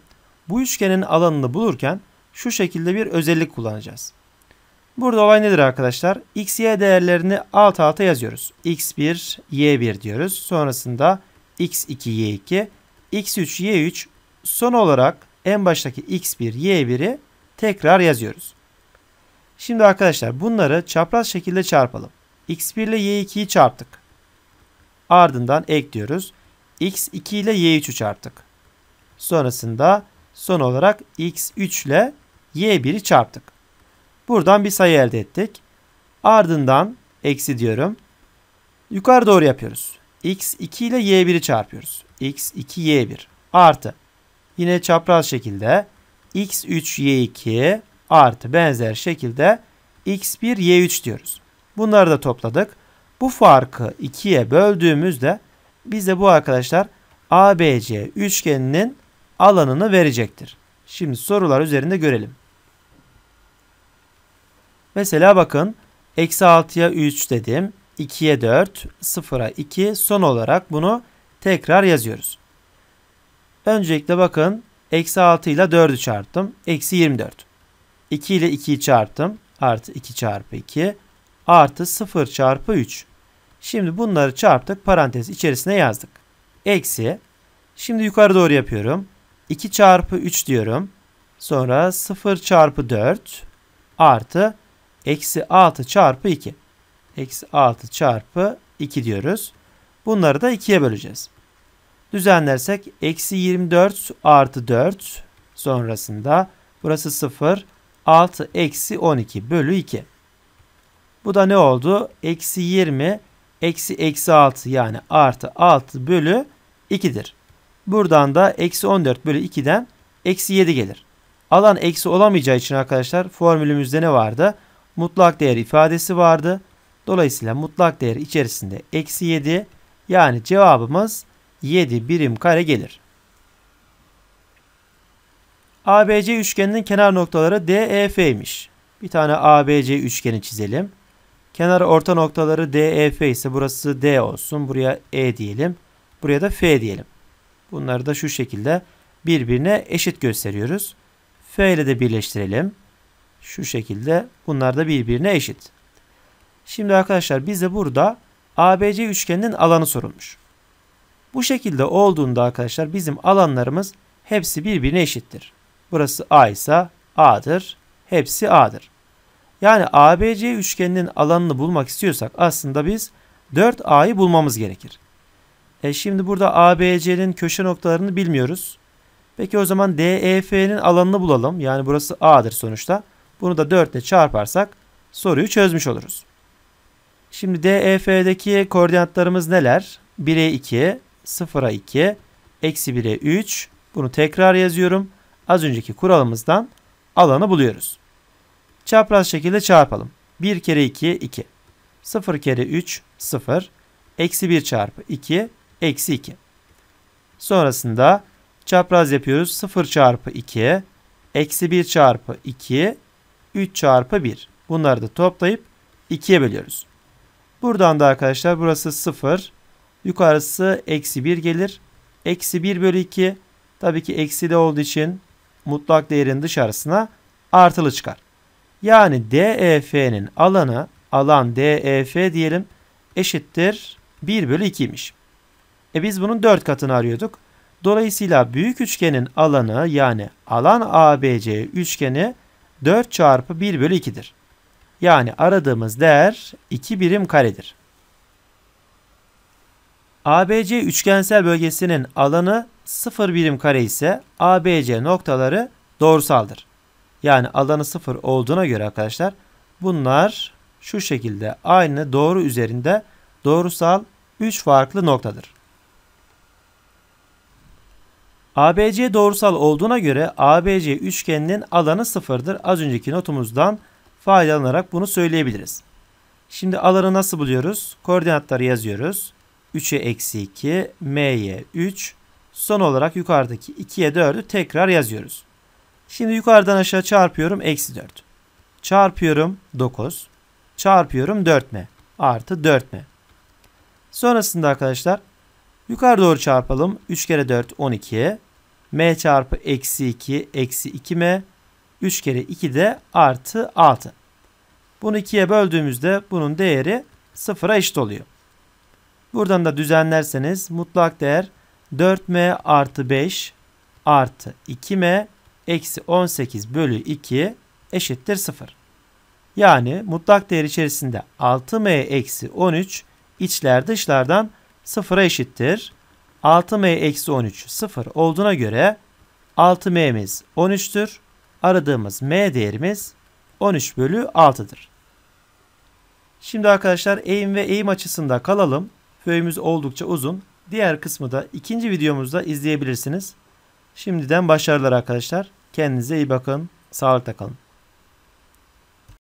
Speaker 1: bu üçgenin alanını bulurken şu şekilde bir özellik kullanacağız. Burada olay nedir arkadaşlar? X, Y değerlerini alt alta yazıyoruz. X1, Y1 diyoruz. Sonrasında X2, Y2, X3, Y3. Son olarak en baştaki X1, Y1'i tekrar yazıyoruz. Şimdi arkadaşlar bunları çapraz şekilde çarpalım. X1 ile Y2'yi çarptık. Ardından ekliyoruz. X2 ile Y3'ü çarptık. Sonrasında son olarak X3 ile Y1'i çarptık. Buradan bir sayı elde ettik. Ardından eksi diyorum. Yukarı doğru yapıyoruz. X2 ile Y1'i çarpıyoruz. X2 Y1 artı. Yine çapraz şekilde X3 Y2 artı benzer şekilde X1 Y3 diyoruz. Bunları da topladık. Bu farkı 2'ye böldüğümüzde bize bu arkadaşlar ABC üçgeninin alanını verecektir. Şimdi sorular üzerinde görelim. Mesela bakın eksi 6'ya 3 dedim. 2'ye 4, 0'a 2 son olarak bunu tekrar yazıyoruz. Öncelikle bakın eksi 6 ile 4'ü çarptım. Eksi 24. 2 ile 2'yi çarptım. Artı 2 çarpı 2 artı 0 çarpı 3. Şimdi bunları çarptık. Parantez içerisine yazdık. Eksi. Şimdi yukarı doğru yapıyorum. 2 çarpı 3 diyorum. Sonra 0 çarpı 4 artı eksi 6 çarpı 2. Eksi 6 çarpı 2 diyoruz. Bunları da 2'ye böleceğiz. Düzenlersek eksi 24 artı 4 sonrasında burası 0 6 eksi 12 bölü 2. Bu da ne oldu? Eksi 20 eksi eksi 6 yani artı 6 bölü 2'dir. Buradan da eksi 14 bölü 2'den eksi 7 gelir. Alan eksi olamayacağı için arkadaşlar formülümüzde ne vardı? Mutlak değer ifadesi vardı. Dolayısıyla mutlak değer içerisinde eksi 7 yani cevabımız 7 birim kare gelir. ABC üçgeninin kenar noktaları DEF'ymiş. Bir tane ABC üçgeni çizelim. Kenar orta noktaları DEF ise burası D olsun. Buraya E diyelim. Buraya da F diyelim. Bunları da şu şekilde birbirine eşit gösteriyoruz. F ile de birleştirelim. Şu şekilde bunlar da birbirine eşit. Şimdi arkadaşlar bize burada ABC üçgeninin alanı sorulmuş. Bu şekilde olduğunda arkadaşlar bizim alanlarımız hepsi birbirine eşittir. Burası A ise A'dır. Hepsi A'dır. Yani ABC üçgeninin alanını bulmak istiyorsak aslında biz 4A'yı bulmamız gerekir. E şimdi burada ABC'nin köşe noktalarını bilmiyoruz. Peki o zaman DEF'nin alanını bulalım. Yani burası A'dır sonuçta. Bunu da 4 ile çarparsak soruyu çözmüş oluruz. Şimdi DEF'deki koordinatlarımız neler? 1'e 2, 0'a 2, eksi 1'e 3. Bunu tekrar yazıyorum. Az önceki kuralımızdan alanı buluyoruz. Çapraz şekilde çarpalım. 1 kere 2 2. 0 kere 3 0. Eksi 1 çarpı 2 eksi 2. Sonrasında çapraz yapıyoruz. 0 çarpı 2 eksi 1 çarpı 2 3 çarpı 1. Bunları da toplayıp 2'ye bölüyoruz. Buradan da arkadaşlar burası 0. Yukarısı eksi 1 gelir. Eksi 1 bölü 2. Tabii ki eksi de olduğu için mutlak değerin dışarısına artılı çıkar. Yani DEF'nin alanı alan DEF diyelim eşittir 1 bölü 2'ymiş. E biz bunun 4 katını arıyorduk. Dolayısıyla büyük üçgenin alanı yani alan ABC üçgeni 4 çarpı 1 bölü 2'dir. Yani aradığımız değer 2 birim karedir. ABC üçgensel bölgesinin alanı 0 birim kare ise ABC noktaları doğrusaldır. Yani alanı sıfır olduğuna göre arkadaşlar bunlar şu şekilde aynı doğru üzerinde doğrusal 3 farklı noktadır. ABC doğrusal olduğuna göre ABC üçgeninin alanı sıfırdır. Az önceki notumuzdan faydalanarak bunu söyleyebiliriz. Şimdi alanı nasıl buluyoruz? Koordinatları yazıyoruz. 3'e eksi 2, m'ye 3. Son olarak yukarıdaki 2'ye 4'ü tekrar yazıyoruz. Şimdi yukarıdan aşağı çarpıyorum. Eksi 4. Çarpıyorum 9. Çarpıyorum 4m. Artı 4m. Sonrasında arkadaşlar yukarı doğru çarpalım. 3 kere 4 12. m çarpı eksi 2 eksi 2m. 3 kere 2 de artı 6. Bunu 2'ye böldüğümüzde bunun değeri 0'a eşit oluyor. Buradan da düzenlerseniz mutlak değer 4m artı 5 artı 2m eksi 18 bölü 2 eşittir 0. Yani mutlak değer içerisinde 6m eksi 13 içler dışlardan 0'a eşittir. 6m eksi 13 0 olduğuna göre 6m'miz 13'tür. Aradığımız m değerimiz 13 bölü 6'dır. Şimdi arkadaşlar eğim ve eğim açısında kalalım. Föyümüz oldukça uzun. Diğer kısmı da ikinci videomuzda izleyebilirsiniz. Şimdiden başarılar arkadaşlar. Kendinize iyi bakın. Sağlıkta kalın.